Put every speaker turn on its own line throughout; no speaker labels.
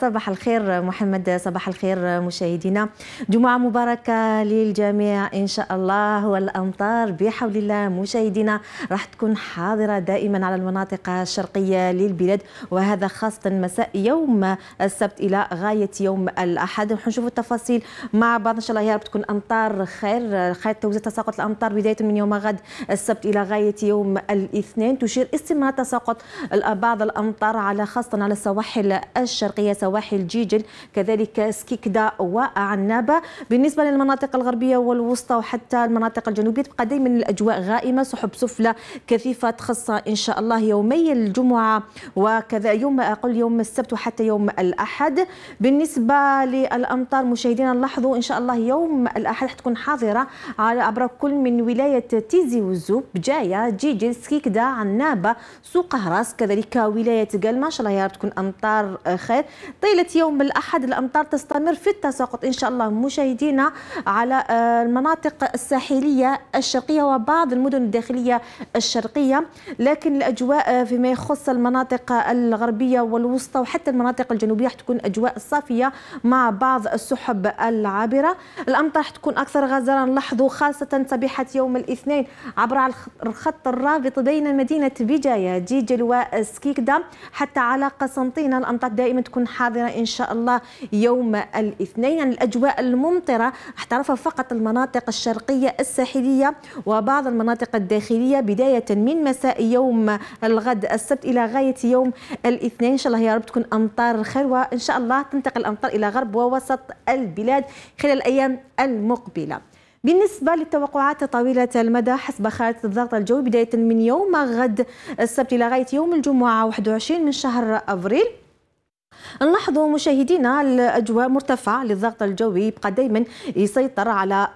صباح الخير محمد صباح الخير مشاهدينا جمعة مباركة للجميع إن شاء الله والأمطار بحول الله مشاهدينا راح تكون حاضرة دائما على المناطق الشرقية للبلاد وهذا خاصة مساء يوم السبت إلى غاية يوم الأحد راح نشوف التفاصيل مع بعض إن شاء الله يا رب تكون أمطار خير خير توزيع تساقط الأمطار بداية من يوم غد السبت إلى غاية يوم الاثنين تشير استمرار تساقط بعض الأمطار على خاصة على السواحل الشرقية الشرقيه سواحل جيجل كذلك سكيكدا وعنابة بالنسبة للمناطق الغربية والوسطى وحتى المناطق الجنوبية تبقى دائما الأجواء غائمة سحب سفلى كثيفة تخص إن شاء الله يومي الجمعة وكذا يوم أقول يوم السبت وحتى يوم الأحد بالنسبة للأمطار مشاهدينا لاحظوا إن شاء الله يوم الأحد حتكون حاضرة على عبر كل من ولاية تيزي وزو بجايه جيجل سكيكدا عنابة سوق هراس كذلك ولاية قلمة إن شاء الله يا رب تكون أمطار خير طيلة يوم الأحد الأمطار تستمر في التساقط إن شاء الله مشاهدينا على آه، المناطق الساحلية الشرقية وبعض المدن الداخلية الشرقية لكن الأجواء آه، فيما يخص المناطق الغربية والوسطى وحتى المناطق الجنوبية حتكون أجواء صافية مع بعض السحب العابرة الأمطار حتكون أكثر غزارة لاحظوا خاصة صبيحة يوم الاثنين عبر الخط الرابط بين مدينة بجاية جيجل وسكيكدا حتى على قسنطينة الأمطار دائما تكون تكون حاضرة إن شاء الله يوم الاثنين يعني الأجواء الممطرة احترفها فقط المناطق الشرقية الساحلية وبعض المناطق الداخلية بداية من مساء يوم الغد السبت إلى غاية يوم الاثنين إن شاء الله يا رب تكون أمطار خير وإن شاء الله تنتقل الأمطار إلى غرب ووسط البلاد خلال الأيام المقبلة بالنسبة للتوقعات طويلة المدى حسب خارطة الضغط الجوي بداية من يوم غد السبت إلى غاية يوم الجمعة 21 من شهر أبريل نلاحظ مشاهدينا الاجواء مرتفعه للضغط الجوي يبقى دائما يسيطر على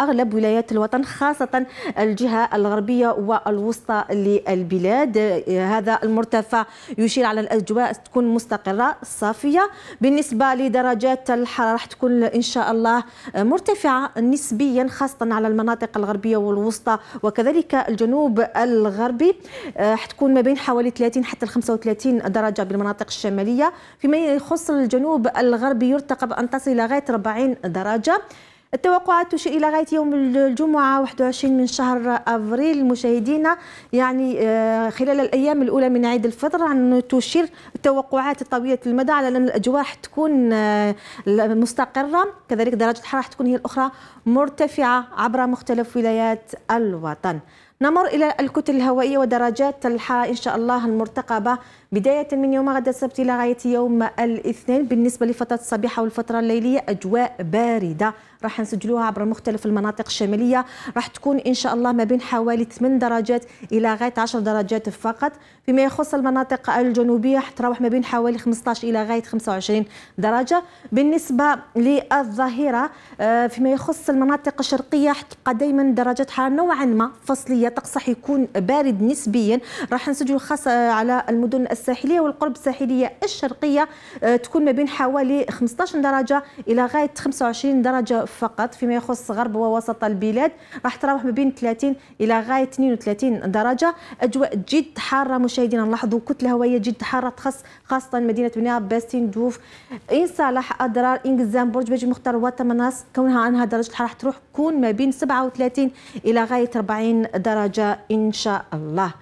اغلب ولايات الوطن خاصه الجهه الغربيه والوسطى للبلاد هذا المرتفع يشير على الاجواء تكون مستقره صافيه بالنسبه لدرجات الحراره راح تكون ان شاء الله مرتفعه نسبيا خاصه على المناطق الغربيه والوسطى وكذلك الجنوب الغربي آه، حتكون ما بين حوالي 30 حتى 35 درجه بالمناطق الشماليه فيما يخص الجنوب الغربي يرتقب أن تصل الى غايه 40 درجة التوقعات تشير إلى غاية يوم الجمعة 21 من شهر أبريل مشاهدينا يعني آه، خلال الأيام الأولى من عيد الفطر أن تشير التوقعات طويلة المدى على أن الأجواء تكون آه، مستقرة كذلك درجة الحرارة تكون هي الأخرى مرتفعة عبر مختلف ولايات الوطن نمر إلى الكتل الهوائية ودرجات الحرارة إن شاء الله المرتقبة بداية من يوم غد السبت إلى غاية يوم الاثنين بالنسبة لفترة الصبيحة والفترة الليلية أجواء باردة راح نسجلوها عبر مختلف المناطق الشمالية راح تكون إن شاء الله ما بين حوالي 8 درجات إلى غاية 10 درجات فقط فيما يخص المناطق الجنوبية راح ما بين حوالي 15 إلى غاية 25 درجة بالنسبة للظهيرة آه، فيما يخص المناطق الشرقية راح تبقى دائما درجات حرارة نوعا ما فصلية الجوية طقس راح يكون بارد نسبيا راح نسجل خاصة آه، على المدن الساحلية والقرب الساحلية الشرقية آه، تكون ما بين حوالي 15 درجة إلى غاية 25 درجة فقط فيما يخص غرب ووسط البلاد راح تراوح ما بين 30 إلى غاية 32 درجة أجواء جد حارة مشاهدينا نلاحظوا كتلة هوائية جد حارة تخص خاصة مدينة بناء باستين دوف إن صالح أضرار إنجزام برج بجي مختار وتمناس كونها عنها درجة الحرارة تروح تكون ما بين 37 إلى غاية 40 درجة إن شاء الله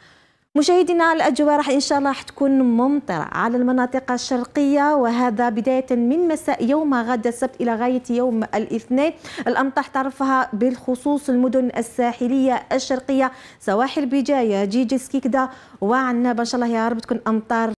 مشاهدينا الاجواء راح ان شاء الله راح تكون ممطره على المناطق الشرقيه وهذا بدايه من مساء يوم غدا السبت الى غايه يوم الاثنين الامطار تعرفها بالخصوص المدن الساحليه الشرقيه سواحل بجايه جيجس كيكدا وعنابه ان شاء الله يا رب تكون امطار